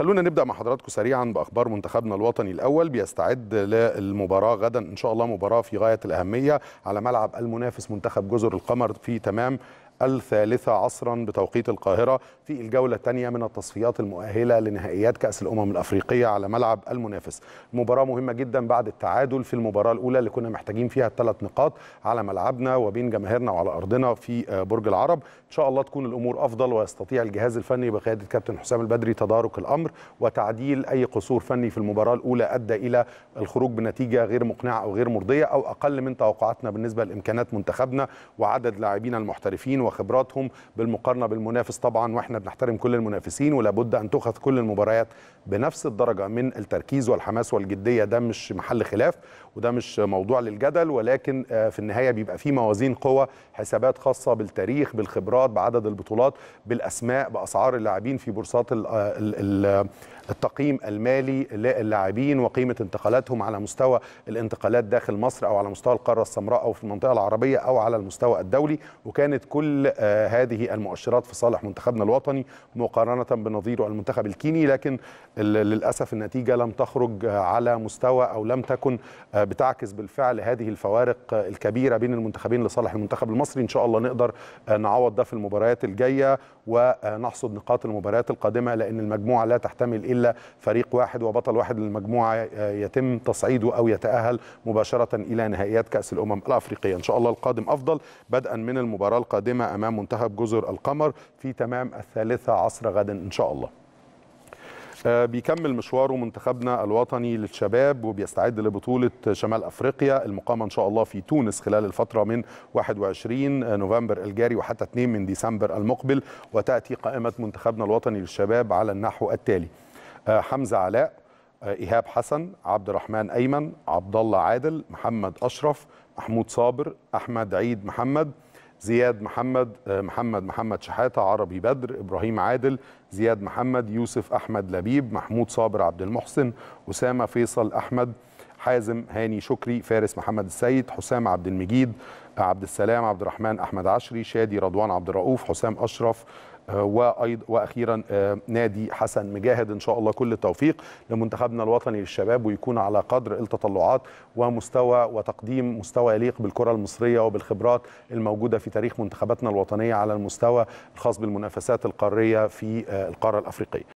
خلونا نبدا مع حضراتكم سريعا باخبار منتخبنا الوطني الاول بيستعد للمباراه غدا ان شاء الله مباراه في غايه الاهميه على ملعب المنافس منتخب جزر القمر في تمام الثالثة عصرا بتوقيت القاهرة في الجولة الثانية من التصفيات المؤهلة لنهائيات كأس الأمم الأفريقية على ملعب المنافس مباراة مهمة جدا بعد التعادل في المباراة الأولى اللي كنا محتاجين فيها الثلاث نقاط على ملعبنا وبين جماهيرنا وعلى أرضنا في آه، برج العرب إن شاء الله تكون الأمور أفضل ويستطيع الجهاز الفني بقيادة كابتن حسام البدري تدارك الأمر وتعديل أي قصور فني في المباراة الأولى أدى إلى الخروج بنتيجة غير مقنعة أو غير مرضية أو أقل من توقعاتنا بالنسبة لإمكانات منتخبنا وعدد لاعبينا المحترفين وخبراتهم بالمقارنه بالمنافس طبعا واحنا بنحترم كل المنافسين ولابد ان تؤخذ كل المباريات بنفس الدرجه من التركيز والحماس والجديه ده مش محل خلاف وده مش موضوع للجدل ولكن آه، في النهايه بيبقى في موازين قوى حسابات خاصه بالتاريخ بالخبرات بعدد البطولات بالاسماء باسعار اللاعبين في بورصات آه، التقييم المالي للاعبين وقيمه انتقالاتهم على مستوى الانتقالات داخل مصر او على مستوى القاره السمراء او في المنطقه العربيه او على المستوى الدولي وكانت كل كل آه، هذه المؤشرات في صالح منتخبنا الوطني مقارنه بنظيره المنتخب الكيني لكن للاسف النتيجه لم تخرج آه، على مستوى او لم تكن آه، بتعكس بالفعل هذه الفوارق الكبيره بين المنتخبين لصالح المنتخب المصري ان شاء الله نقدر نعوض ده في المباريات الجايه ونحصد نقاط المباريات القادمه لان المجموعه لا تحتمل الا فريق واحد وبطل واحد للمجموعه يتم تصعيده او يتاهل مباشره الى نهائيات كاس الامم الافريقيه ان شاء الله القادم افضل بدءا من المباراه القادمه أمام منتخب جزر القمر في تمام الثالثة عصر غدا إن شاء الله آه، بيكمل مشواره منتخبنا الوطني للشباب وبيستعد لبطولة شمال أفريقيا المقامة إن شاء الله في تونس خلال الفترة من 21 آه، نوفمبر الجاري وحتى 2 من ديسمبر المقبل وتأتي قائمة منتخبنا الوطني للشباب على النحو التالي آه، حمزة علاء إيهاب حسن عبد الرحمن أيمن عبد الله عادل محمد أشرف محمود صابر أحمد عيد محمد زياد محمد آه، محمد محمد شحاته عربي بدر ابراهيم عادل زياد محمد يوسف احمد لبيب محمود صابر عبد المحسن اسامه فيصل احمد حازم هاني شكري فارس محمد السيد حسام عبد المجيد عبد السلام عبد الرحمن احمد عشري شادي رضوان عبد الرؤوف حسام اشرف آه، وايضا واخيرا آه، نادي حسن مجاهد ان شاء الله كل التوفيق لمنتخبنا الوطني للشباب ويكون على قدر التطلعات ومستوى وتقديم مستوى يليق بالكره المصريه وبالخبرات الموجوده في تاريخ منتخباتنا الوطنيه على المستوى الخاص بالمنافسات القاريه في آه، القاره الافريقيه